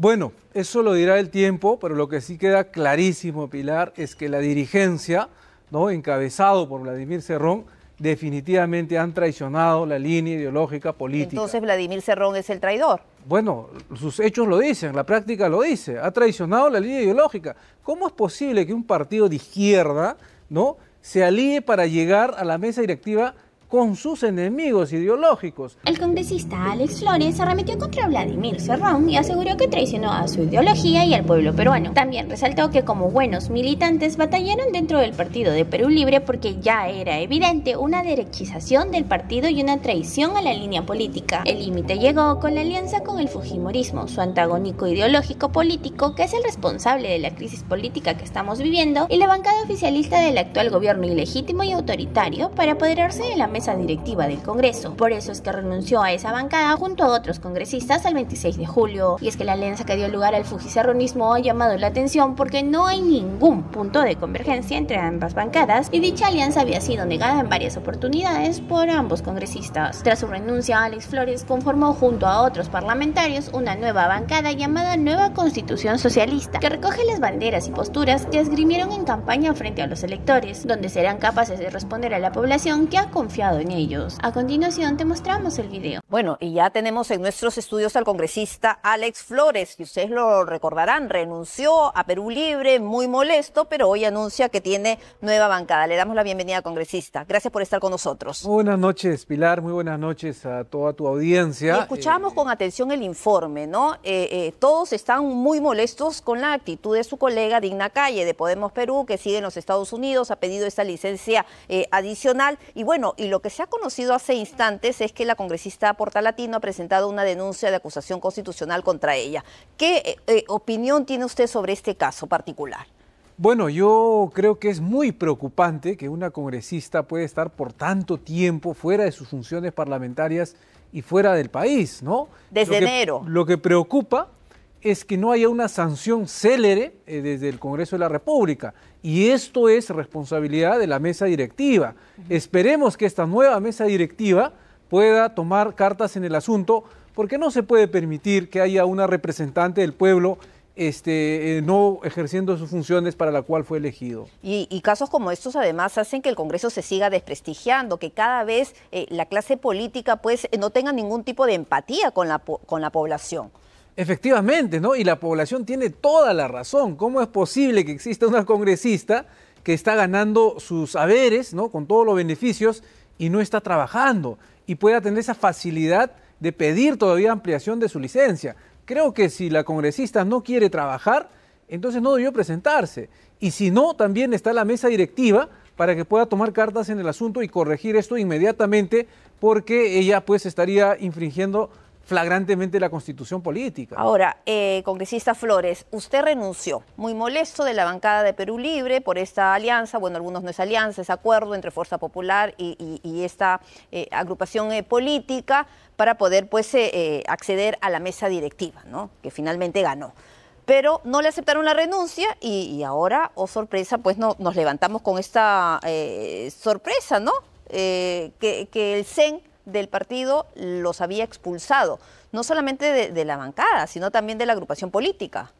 Bueno, eso lo dirá el tiempo, pero lo que sí queda clarísimo, Pilar, es que la dirigencia, ¿no? encabezado por Vladimir Cerrón, definitivamente han traicionado la línea ideológica política. Entonces Vladimir Cerrón es el traidor. Bueno, sus hechos lo dicen, la práctica lo dice, ha traicionado la línea ideológica. ¿Cómo es posible que un partido de izquierda ¿no? se alíe para llegar a la mesa directiva con sus enemigos ideológicos. El congresista Alex Flores arremetió contra Vladimir Serrón y aseguró que traicionó a su ideología y al pueblo peruano. También resaltó que como buenos militantes batallaron dentro del partido de Perú Libre porque ya era evidente una derechización del partido y una traición a la línea política. El límite llegó con la alianza con el Fujimorismo, su antagónico ideológico político que es el responsable de la crisis política que estamos viviendo y la bancada oficialista del actual gobierno ilegítimo y autoritario para apoderarse de la esa directiva del Congreso. Por eso es que renunció a esa bancada junto a otros congresistas el 26 de julio. Y es que la alianza que dio lugar al fujicerronismo ha llamado la atención porque no hay ningún punto de convergencia entre ambas bancadas y dicha alianza había sido negada en varias oportunidades por ambos congresistas. Tras su renuncia, Alex Flores conformó junto a otros parlamentarios una nueva bancada llamada Nueva Constitución Socialista, que recoge las banderas y posturas que esgrimieron en campaña frente a los electores, donde serán capaces de responder a la población que ha confiado en ellos. A continuación te mostramos el video. Bueno, y ya tenemos en nuestros estudios al congresista Alex Flores, que ustedes lo recordarán, renunció a Perú Libre, muy molesto, pero hoy anuncia que tiene nueva bancada. Le damos la bienvenida, congresista. Gracias por estar con nosotros. buenas noches, Pilar. Muy buenas noches a toda tu audiencia. escuchamos eh, con atención el informe, ¿no? Eh, eh, todos están muy molestos con la actitud de su colega Digna Calle de Podemos Perú, que sigue en los Estados Unidos, ha pedido esta licencia adicional. Y bueno, y lo lo que se ha conocido hace instantes es que la congresista Porta Latino ha presentado una denuncia de acusación constitucional contra ella. ¿Qué eh, eh, opinión tiene usted sobre este caso particular? Bueno, yo creo que es muy preocupante que una congresista pueda estar por tanto tiempo fuera de sus funciones parlamentarias y fuera del país, ¿no? Desde enero. Lo que preocupa es que no haya una sanción célere eh, desde el Congreso de la República. Y esto es responsabilidad de la mesa directiva. Esperemos que esta nueva mesa directiva pueda tomar cartas en el asunto, porque no se puede permitir que haya una representante del pueblo este, eh, no ejerciendo sus funciones para la cual fue elegido. Y, casos como estos además hacen que el Congreso se siga desprestigiando, que cada vez eh, la clase política pues no tenga ningún tipo de empatía con la población. Efectivamente, ¿no? Y la población tiene toda la razón. ¿Cómo es posible que exista una congresista que está ganando sus haberes, ¿no? Con todos los beneficios y no está trabajando y pueda tener esa facilidad de pedir todavía ampliación de su licencia. Creo que si la congresista no quiere trabajar, entonces no debió presentarse. Y si no, también está la mesa directiva para que pueda tomar cartas en el asunto y corregir esto inmediatamente porque ella pues estaría infringiendo flagrantemente la constitución política. Ahora, eh, congresista Flores, usted renunció, muy molesto de la bancada de Perú Libre por esta alianza, bueno, algunos no es alianza, es acuerdo entre Fuerza Popular y, esta eh, agrupación eh, política para poder pues acceder a la mesa directiva, ¿no? Que finalmente ganó. Pero no le aceptaron la renuncia y, ahora, oh sorpresa, pues no, nos levantamos con esta sorpresa, ¿no? Que, que el CEN del partido los había expulsado, no solamente de, la bancada, sino también de la agrupación política.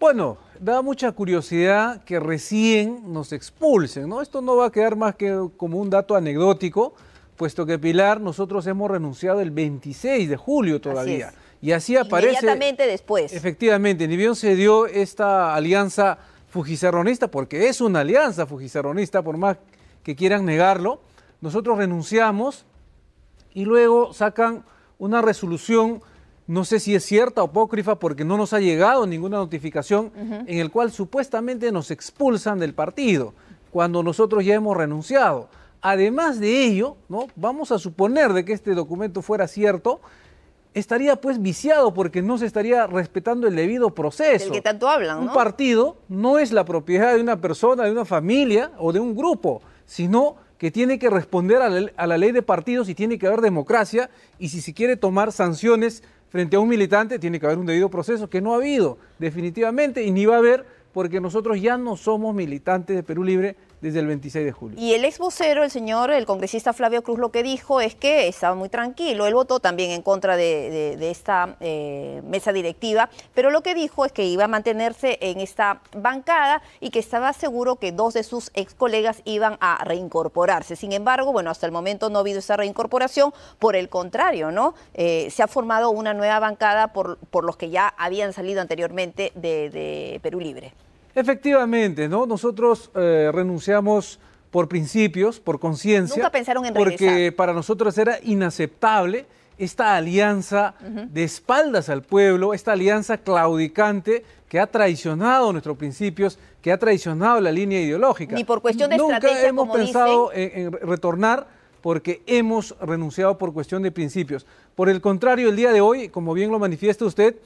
Bueno, da mucha curiosidad que recién nos expulsen, ¿no? Esto no va a quedar más que como un dato anecdótico, puesto que Pilar, nosotros hemos renunciado el 26 de julio todavía. y así aparece. Inmediatamente después. Efectivamente, ni bien se dio esta alianza fujizarronista, porque es una alianza fujizarronista, por más que quieran negarlo. Nosotros renunciamos y luego sacan una resolución, no sé si es cierta o apócrifa, porque no nos ha llegado ninguna notificación, en el cual supuestamente nos expulsan del partido, cuando nosotros ya hemos renunciado. Además de ello, ¿no? vamos a suponer de que este documento fuera cierto, estaría pues viciado porque no se estaría respetando el debido proceso. Del que tanto hablan, Un partido no es la propiedad de una persona, de una familia o de un grupo, sino que tiene que responder a la, ley de partidos y tiene que haber democracia y si se quiere tomar sanciones frente a un militante tiene que haber un debido proceso que no ha habido definitivamente y ni va a haber porque nosotros ya no somos militantes de Perú Libre, desde el 26 de julio. Y el ex vocero, el señor, el congresista Flavio Cruz, lo que dijo es que estaba muy tranquilo. Él votó también en contra de, esta eh, mesa directiva, pero lo que dijo es que iba a mantenerse en esta bancada y que estaba seguro que dos de sus ex colegas iban a reincorporarse. Sin embargo, bueno, hasta el momento no ha habido esa reincorporación. Por el contrario, ¿no? Eh, se ha formado una nueva bancada por, por los que ya habían salido anteriormente de Perú Libre. Efectivamente, ¿no? Nosotros eh, renunciamos por principios, por conciencia. Nunca pensaron en Porque para nosotros era inaceptable esta alianza de espaldas al pueblo, esta alianza claudicante que ha traicionado nuestros principios, que ha traicionado la línea ideológica. Ni por cuestión de Nunca hemos pensado en retornar porque hemos renunciado por cuestión de principios. Por el contrario, el día de hoy, como bien lo manifiesta usted,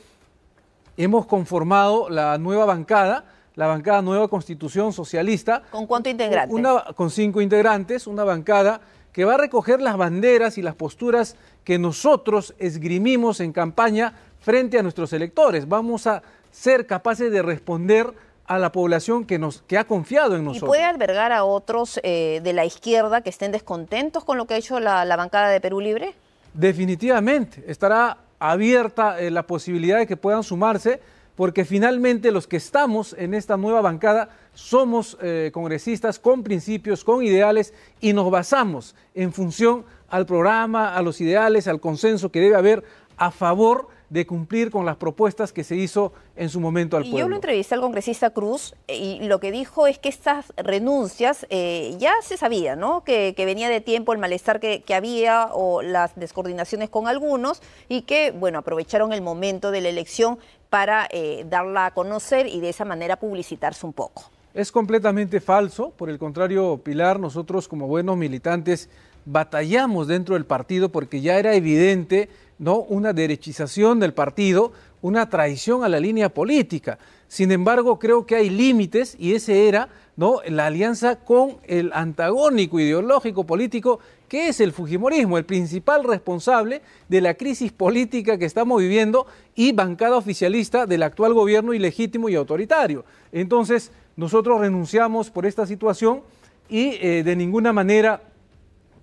hemos conformado la nueva bancada la bancada Nueva Constitución Socialista. ¿Con cuánto integrantes? con cinco integrantes, una bancada que va a recoger las banderas y las posturas que nosotros esgrimimos en campaña frente a nuestros electores. Vamos a ser capaces de responder a la población que, nos, que ha confiado en nosotros. ¿Y puede albergar a otros eh, de la izquierda que estén descontentos con lo que ha hecho la, bancada de Perú Libre? Definitivamente, estará abierta eh, la posibilidad de que puedan sumarse porque finalmente los que estamos en esta nueva bancada somos eh, congresistas con principios, con ideales y nos basamos en función al programa, a los ideales, al consenso que debe haber a favor de cumplir con las propuestas que se hizo en su momento al pueblo. Yo lo entrevisté al congresista Cruz eh, y lo que dijo es que estas renuncias eh, ya se sabía, ¿no? Que, venía de tiempo el malestar que, que, había o las descoordinaciones con algunos y que, bueno, aprovecharon el momento de la elección para eh, darla a conocer y de esa manera publicitarse un poco. Es completamente falso, por el contrario, Pilar, nosotros como buenos militantes batallamos dentro del partido porque ya era evidente ¿no? una derechización del partido, una traición a la línea política. Sin embargo, creo que hay límites y ese era ¿no? la alianza con el antagónico ideológico político que es el Fujimorismo, el principal responsable de la crisis política que estamos viviendo y bancada oficialista del actual gobierno ilegítimo y autoritario. Entonces, nosotros renunciamos por esta situación y eh, de ninguna manera,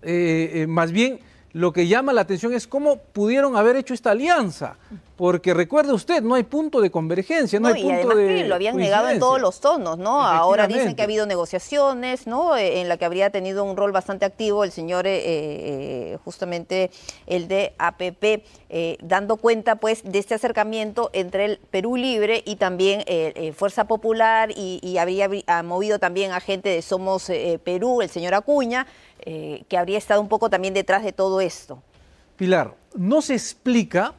eh, eh, más bien, lo que llama la atención es cómo pudieron haber hecho esta alianza porque recuerde usted, no hay punto de convergencia, no, hay punto de lo habían negado en todos los tonos, ¿no? Ahora dicen que ha habido negociaciones, ¿no? E, en la que habría tenido un rol bastante activo el señor, eh, eh, justamente el de APP, eh, dando cuenta, pues, de este acercamiento entre el Perú Libre y también Fuerza Popular y, habría movido también a gente de Somos Perú, el señor Acuña, que habría estado un poco también detrás de todo esto. Pilar, no se explica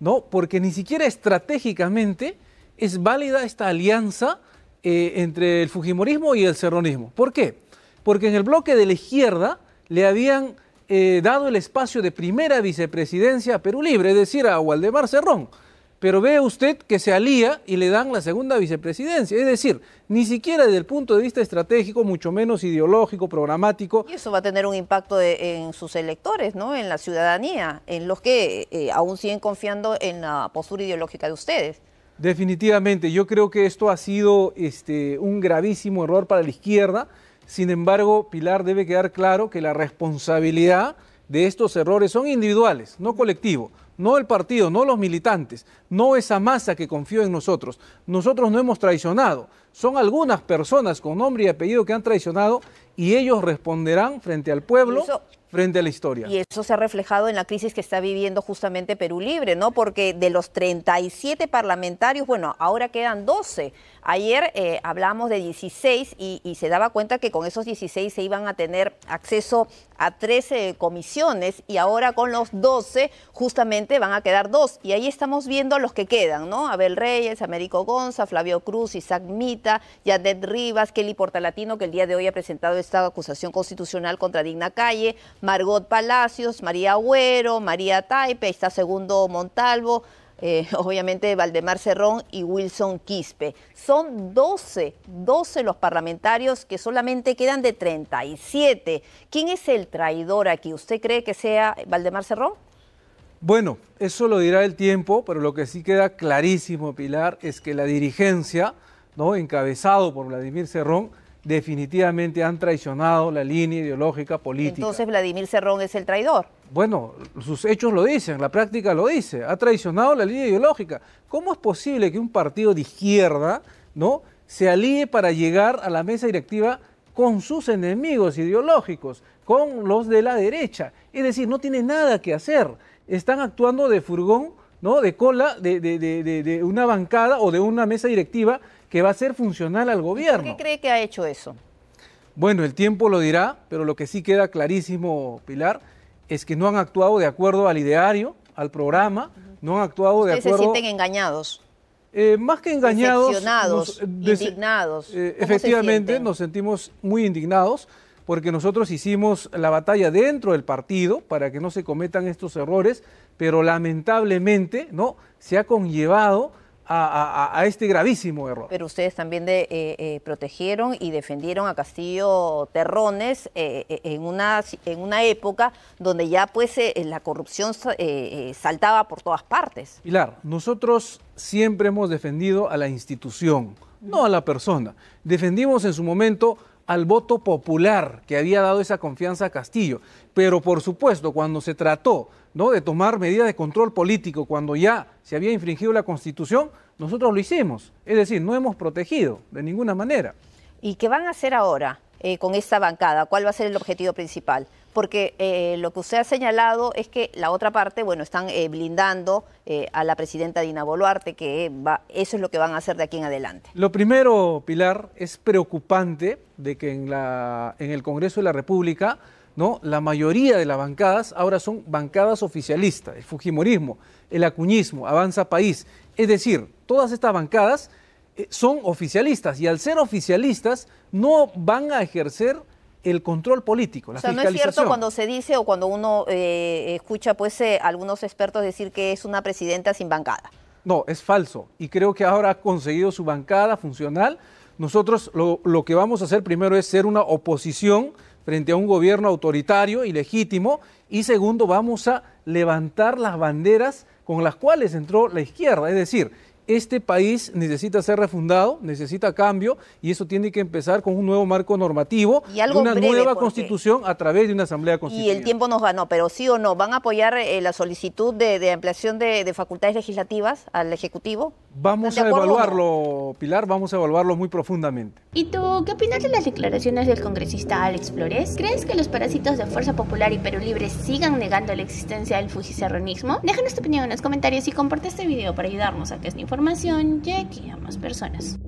¿no? Porque ni siquiera estratégicamente es válida esta alianza eh, entre el Fujimorismo y el serronismo. ¿Por qué? Porque en el bloque de la izquierda le habían eh, dado el espacio de primera vicepresidencia a Perú Libre, es decir, a Waldemar Cerrón pero ve usted que se alía y le dan la segunda vicepresidencia. Es decir, ni siquiera desde el punto de vista estratégico, mucho menos ideológico, programático. Y eso va a tener un impacto en sus electores, ¿no? En la ciudadanía, en los que eh, aún siguen confiando en la postura ideológica de ustedes. Definitivamente, yo creo que esto ha sido este, un gravísimo error para la izquierda. Sin embargo, Pilar debe quedar claro que la responsabilidad de estos errores son individuales, no colectivos no el partido, no los militantes, no esa masa que confió en nosotros. Nosotros no hemos traicionado. Son algunas personas con nombre y apellido que han traicionado y ellos responderán frente al pueblo. frente a la historia. Y eso se ha reflejado en la crisis que está viviendo justamente Perú Libre, ¿no? Porque de los 37 parlamentarios, bueno, ahora quedan 12. Ayer eh, hablamos de 16 y, se daba cuenta que con esos 16 se iban a tener acceso a 13 comisiones y ahora con los 12 justamente van a quedar dos. Y ahí estamos viendo los que quedan, ¿no? Abel Reyes, Américo Gonza, Flavio Cruz, Isaac Mita, Yadet Rivas, Kelly Portalatino, que el día de hoy ha presentado esta acusación constitucional contra Digna Calle, Margot Palacios, María Agüero, María Taipe, está Segundo Montalvo, eh, obviamente Valdemar Cerrón y Wilson Quispe. Son 12, 12 los parlamentarios que solamente quedan de 37. ¿Quién es el traidor aquí? ¿Usted cree que sea Valdemar Cerrón? Bueno, eso lo dirá el tiempo, pero lo que sí queda clarísimo, Pilar, es que la dirigencia, ¿no? encabezado por Vladimir Cerrón, definitivamente han traicionado la línea ideológica política. Entonces Vladimir Cerrón es el traidor. Bueno, sus hechos lo dicen, la práctica lo dice, ha traicionado la línea ideológica. ¿Cómo es posible que un partido de izquierda ¿no? se alíe para llegar a la mesa directiva con sus enemigos ideológicos, con los de la derecha? Es decir, no tiene nada que hacer. Están actuando de furgón, ¿no? de cola, de, de una bancada o de una mesa directiva que va a ser funcional al gobierno. ¿Por qué cree que ha hecho eso? Bueno, el tiempo lo dirá, pero lo que sí queda clarísimo, Pilar, es que no han actuado de acuerdo al ideario, al programa, no han actuado de acuerdo... se sienten engañados? Eh, más que engañados... Nos, eh, indignados. Eh, efectivamente, nos sentimos muy indignados porque nosotros hicimos la batalla dentro del partido para que no se cometan estos errores, pero lamentablemente, ¿no? Se ha conllevado a, este gravísimo error. Pero ustedes también eh, eh, protegieron y defendieron a Castillo Terrones eh, en, una, en una época donde ya pues la corrupción saltaba por todas partes. Pilar, nosotros siempre hemos defendido a la institución, no a la persona. Defendimos en su momento al voto popular que había dado esa confianza a Castillo. Pero por supuesto, cuando se trató ¿no? de tomar medidas de control político, cuando ya se había infringido la Constitución, nosotros lo hicimos. Es decir, no hemos protegido de ninguna manera. ¿Y qué van a hacer ahora eh, con esta bancada? ¿Cuál va a ser el objetivo principal? porque eh, lo que usted ha señalado es que la otra parte, bueno, están eh, blindando eh, a la presidenta Dina Boluarte, que va, eso es lo que van a hacer de aquí en adelante. Lo primero, Pilar, es preocupante de que en, la, en el Congreso de la República, ¿no? la mayoría de las bancadas ahora son bancadas oficialistas, el Fujimorismo, el acuñismo, Avanza País. Es decir, todas estas bancadas son oficialistas y al ser oficialistas no van a ejercer el control político, la o sea, No es cierto cuando se dice o cuando uno eh, escucha pues eh, algunos expertos decir que es una presidenta sin bancada. No, es falso. Y creo que ahora ha conseguido su bancada funcional. Nosotros lo, lo que vamos a hacer primero es ser una oposición frente a un gobierno autoritario y legítimo. Y segundo, vamos a levantar las banderas con las cuales entró la izquierda. Es decir, este país necesita ser refundado, necesita cambio y eso tiene que empezar con un nuevo marco normativo, y una nueva constitución a través de una asamblea constituyente. Y el tiempo nos va, no, pero sí o no, ¿van a apoyar eh, la solicitud de, ampliación de facultades legislativas al Ejecutivo? Vamos a evaluarlo, Pilar, vamos a evaluarlo muy profundamente. ¿Y tú qué opinas de las declaraciones del congresista Alex Flores? ¿Crees que los parásitos de Fuerza Popular y Perú Libre sigan negando la existencia del fujicerronismo? Déjanos tu opinión en los comentarios y comparte este video para ayudarnos a que esta información llegue a más personas.